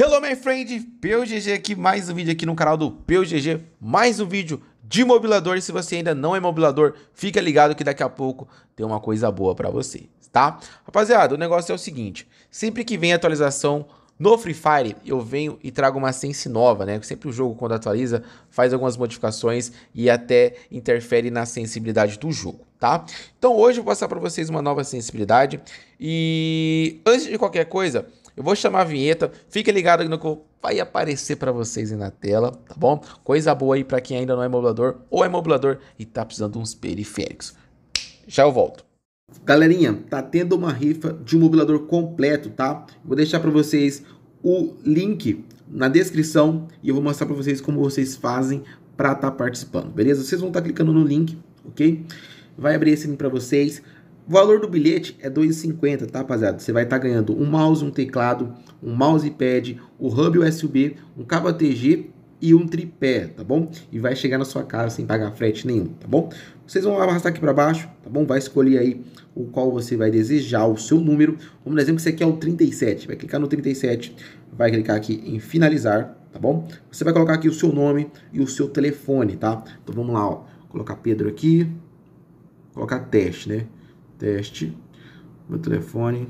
Hello, my friend! PeuGG aqui, mais um vídeo aqui no canal do PeuGG, mais um vídeo de mobilador. E Se você ainda não é mobilador, fica ligado que daqui a pouco tem uma coisa boa para você, tá? Rapaziada, o negócio é o seguinte, sempre que vem atualização no Free Fire, eu venho e trago uma sense nova, né? Sempre o jogo, quando atualiza, faz algumas modificações e até interfere na sensibilidade do jogo, tá? Então hoje eu vou passar para vocês uma nova sensibilidade e antes de qualquer coisa eu vou chamar a vinheta, fique ligado no que vai aparecer para vocês aí na tela, tá bom? Coisa boa aí para quem ainda não é modulador ou é modulador e tá precisando de uns periféricos. Já eu volto. Galerinha, tá tendo uma rifa de um modulador completo, tá? Vou deixar para vocês o link na descrição e eu vou mostrar para vocês como vocês fazem para estar tá participando, beleza? Vocês vão estar tá clicando no link, ok? Vai abrir esse link para vocês. O valor do bilhete é 2,50, tá, rapaziada? Você vai estar tá ganhando um mouse, um teclado, um mousepad, o hub USB, um cabo ATG e um tripé, tá bom? E vai chegar na sua casa sem pagar frete nenhum, tá bom? Vocês vão arrastar aqui para baixo, tá bom? Vai escolher aí o qual você vai desejar, o seu número. Vamos dar exemplo que esse aqui é o 37. Vai clicar no 37, vai clicar aqui em finalizar, tá bom? Você vai colocar aqui o seu nome e o seu telefone, tá? Então vamos lá, ó. colocar Pedro aqui. colocar teste, né? teste, meu telefone.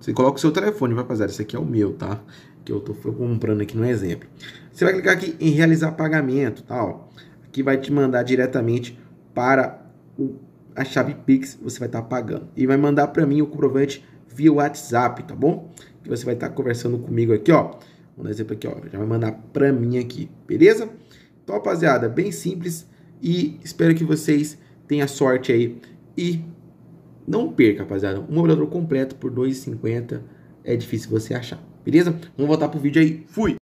Você coloca o seu telefone, rapaziada. Esse aqui é o meu, tá? Que eu tô comprando aqui no exemplo. Você vai clicar aqui em realizar pagamento, tal. Tá? Aqui vai te mandar diretamente para o, a chave Pix, você vai estar tá pagando. E vai mandar para mim o comprovante via WhatsApp, tá bom? Que você vai estar tá conversando comigo aqui, ó. Vou dar exemplo aqui, ó. Já vai mandar para mim aqui, beleza? Então, rapaziada, bem simples e espero que vocês tenham sorte aí. E não perca, rapaziada. Um obrador completo por 2,50 é difícil você achar. Beleza? Vamos voltar pro vídeo aí. Fui!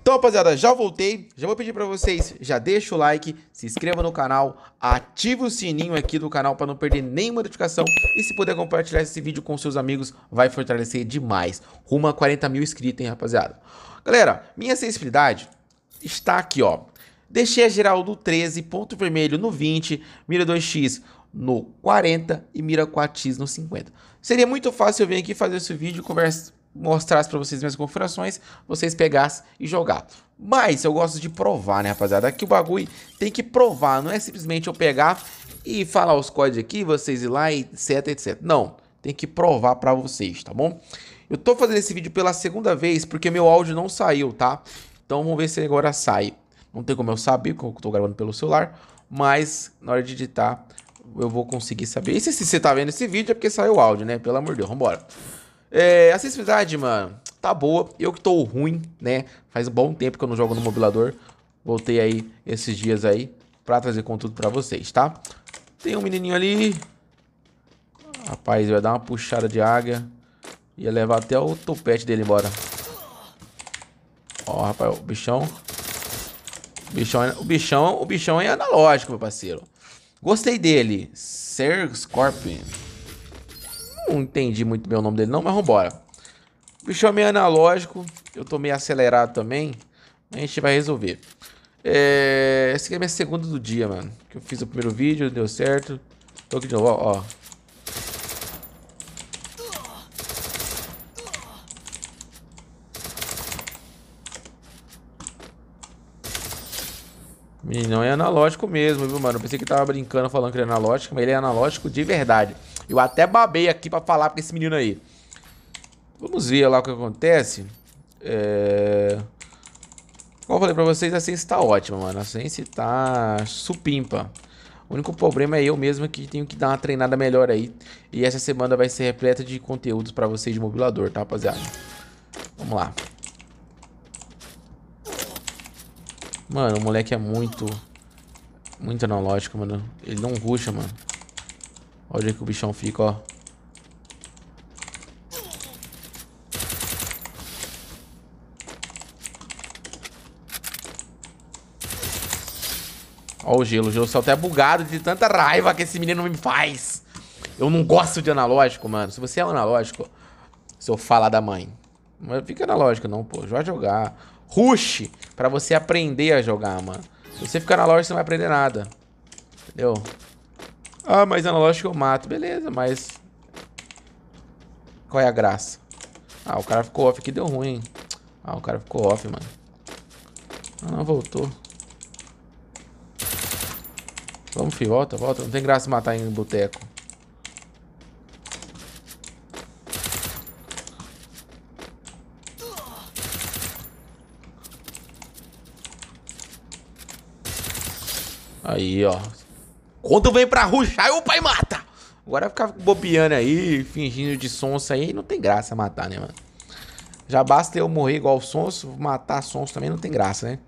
Então, rapaziada, já voltei. Já vou pedir para vocês, já deixa o like, se inscreva no canal, ative o sininho aqui do canal para não perder nenhuma notificação. E se puder compartilhar esse vídeo com seus amigos, vai fortalecer demais. Rumo a 40 mil inscritos, hein, rapaziada? Galera, minha sensibilidade está aqui, ó. Deixei a geral do 13, ponto vermelho no 20, mira 2x no 40 e mira 4x no 50. Seria muito fácil eu vir aqui fazer esse vídeo, conversar, mostrasse para vocês minhas configurações, vocês pegassem e jogar. Mas eu gosto de provar, né, rapaziada? Aqui o bagulho tem que provar, não é simplesmente eu pegar e falar os códigos aqui, vocês ir lá, etc, etc. Não, tem que provar para vocês, tá bom? Eu tô fazendo esse vídeo pela segunda vez porque meu áudio não saiu, tá? Então vamos ver se agora sai. Não tem como eu saber, porque eu estou gravando pelo celular. Mas na hora de editar, eu vou conseguir saber. E se, se você está vendo esse vídeo é porque saiu o áudio, né? Pelo amor de Deus, vambora. É, acessibilidade, mano, tá boa. Eu que estou ruim, né? Faz um bom tempo que eu não jogo no mobilador. Voltei aí esses dias aí pra trazer conteúdo pra vocês, tá? Tem um menininho ali. Rapaz, vai dar uma puxada de águia. Ia levar até o topete dele embora. Ó, rapaz, o bichão o bichão, é, o bichão, o bichão é analógico, meu parceiro. Gostei dele. Ser Scorpion. Não entendi muito bem o nome dele não, mas vambora. O bichão é meio analógico. Eu tô meio acelerado também. A gente vai resolver. É... Essa aqui é a minha segunda do dia, mano. Que eu fiz o primeiro vídeo, deu certo. Tô aqui de novo, ó. Não é analógico mesmo, viu, mano? Eu pensei que tava brincando falando que ele é analógico, mas ele é analógico de verdade. Eu até babei aqui pra falar com esse menino aí. Vamos ver lá o que acontece. É... Como eu falei pra vocês, a ciência tá ótima, mano. A ciência tá supimpa. O único problema é eu mesmo que tenho que dar uma treinada melhor aí. E essa semana vai ser repleta de conteúdos pra vocês de mobilador, tá, rapaziada? Vamos lá. Mano, o moleque é muito... Muito analógico, mano. Ele não ruxa, mano. Olha é que o bichão fica, ó. Ó o gelo, o gelo saiu até bugado de tanta raiva que esse menino me faz. Eu não gosto de analógico, mano. Se você é analógico, seu fala da mãe. Mas fica analógico não, pô. Vai jogar. Rush. Pra você aprender a jogar, mano. Se você ficar na loja, você não vai aprender nada. Entendeu? Ah, mas é analógico eu mato. Beleza, mas... Qual é a graça? Ah, o cara ficou off aqui, deu ruim. Ah, o cara ficou off, mano. Ah, não, voltou. Vamos, filho, volta, volta. Não tem graça matar em boteco. Aí, ó. Quando vem pra ruxar, o pai mata. Agora ficar bobeando aí, fingindo de sonso aí, não tem graça matar, né, mano? Já basta eu morrer igual o sonso, matar sonso também não tem graça, né?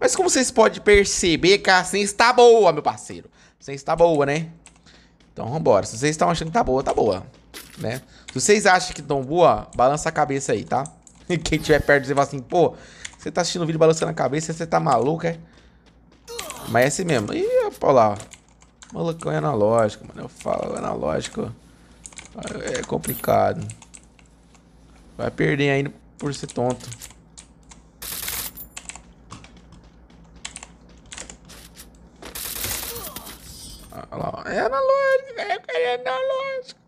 Mas como vocês podem perceber, cara, assim está boa, meu parceiro. A está boa, né? Então, vambora. Se vocês estão achando que tá boa, tá boa, né? Se vocês acham que estão boa, balança a cabeça aí, tá? Quem tiver perto, você fala assim, pô, você tá assistindo o vídeo balançando a cabeça, você tá maluco, é? Mas é assim mesmo. Ih, olha lá. Malucão é analógico, mano. Eu falo analógico. É complicado. Vai perder ainda por ser tonto. Olha lá. É analógico. É, é analógico.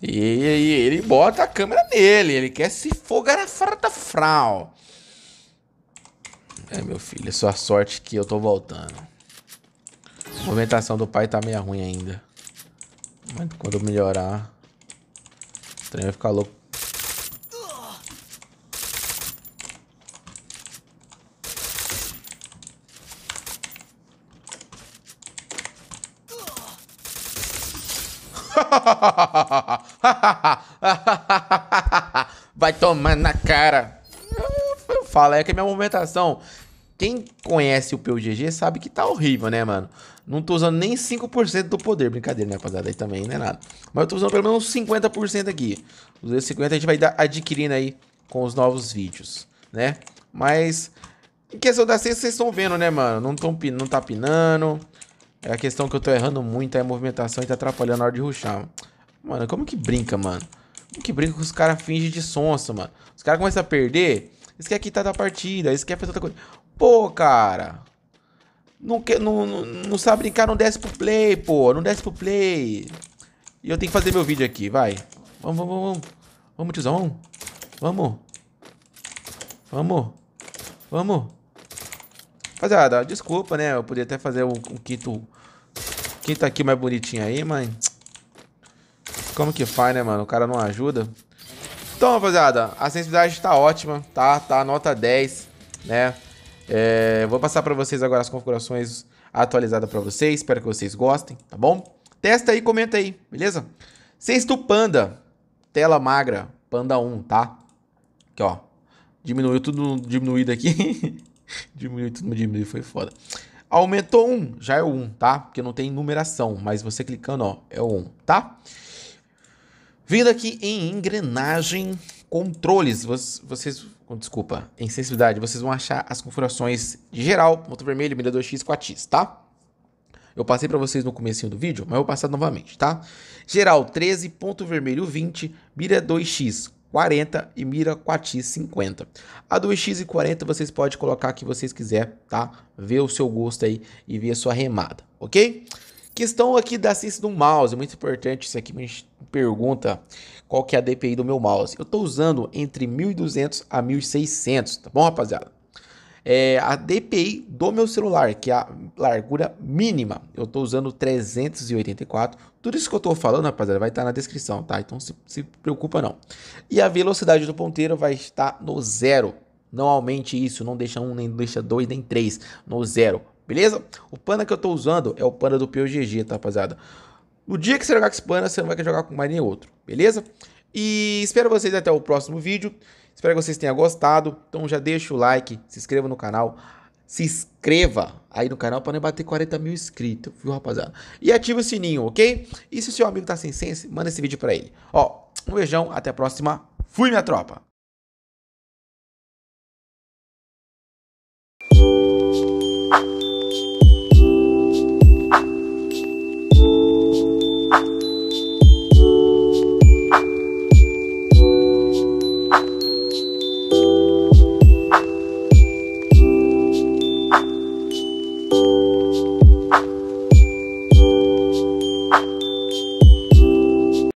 E aí ele bota a câmera nele. Ele quer se fogar na frata fral. É, meu filho, é sua sorte que eu tô voltando. A movimentação do pai tá meio ruim ainda. Mas quando melhorar, o trem vai ficar louco. Vai tomar na cara falo é que a minha movimentação. Quem conhece o PUGG sabe que tá horrível, né, mano? Não tô usando nem 5% do poder. Brincadeira, né, rapaziada? Aí também não é nada. Mas eu tô usando pelo menos 50% aqui. Os 50 a gente vai adquirindo aí com os novos vídeos, né? Mas em questão da cesta, vocês estão vendo, né, mano? Não, tão, não tá pinando. É a questão que eu tô errando muito é a movimentação e tá atrapalhando a hora de ruxar. Mano, como que brinca, mano? Como que brinca que os caras fingem de sonso, mano? Os caras começam a perder, eles querem quitar da partida, eles querem fazer outra coisa. Pô, cara. Não, quer, não, não, não sabe brincar, não desce pro play, pô. Não desce pro play. E eu tenho que fazer meu vídeo aqui, vai. Vamos, vamos, vamos. Vamos, tiozão. Vamos. Vamos. Vamos. Rapaziada, desculpa, né? Eu podia até fazer um, um quinto... Quinto aqui mais bonitinho aí, mas... Como que faz, né, mano? O cara não ajuda. Então, rapaziada, a sensibilidade está ótima, tá? Tá nota 10, né? É, vou passar para vocês agora as configurações atualizadas para vocês. Espero que vocês gostem, tá bom? Testa aí, comenta aí, beleza? Sexto Panda, tela magra, Panda 1, tá? Aqui, ó. Diminuiu tudo diminuído aqui. diminuiu tudo diminuiu, foi foda. Aumentou 1, já é o 1, tá? Porque não tem numeração, mas você clicando, ó, é o 1, tá? Tá? Vindo aqui em engrenagem, controles, vocês, desculpa, em sensibilidade, vocês vão achar as configurações de geral, motor vermelho, mirador X, 4X, tá? Eu passei para vocês no começo do vídeo, mas eu vou passar novamente, tá? Geral 13, ponto vermelho 20, mira 2x 40 e mira 4x 50. A 2x e 40 vocês podem colocar o que vocês quiser, tá? Ver o seu gosto aí e ver a sua remada, ok? Questão aqui da ciência do mouse, muito importante isso aqui, me pergunta qual que é a DPI do meu mouse. Eu estou usando entre 1.200 a 1.600, tá bom, rapaziada? É a DPI do meu celular, que é a largura mínima. Eu estou usando 384. Tudo isso que eu estou falando, rapaziada, vai estar tá na descrição, tá? Então se, se preocupa não. E a velocidade do ponteiro vai estar no zero. Não aumente isso, não deixa um, nem deixa dois, nem três, no zero beleza? O pana que eu tô usando é o pana do PUGG, tá, rapaziada? No dia que você jogar com esse pana, você não vai querer jogar com mais nenhum outro, beleza? E espero vocês até o próximo vídeo. Espero que vocês tenham gostado. Então já deixa o like, se inscreva no canal. Se inscreva aí no canal para não bater 40 mil inscritos, viu, rapaziada? E ativa o sininho, ok? E se o seu amigo tá sem senso, manda esse vídeo para ele. Ó, um beijão, até a próxima. Fui, minha tropa!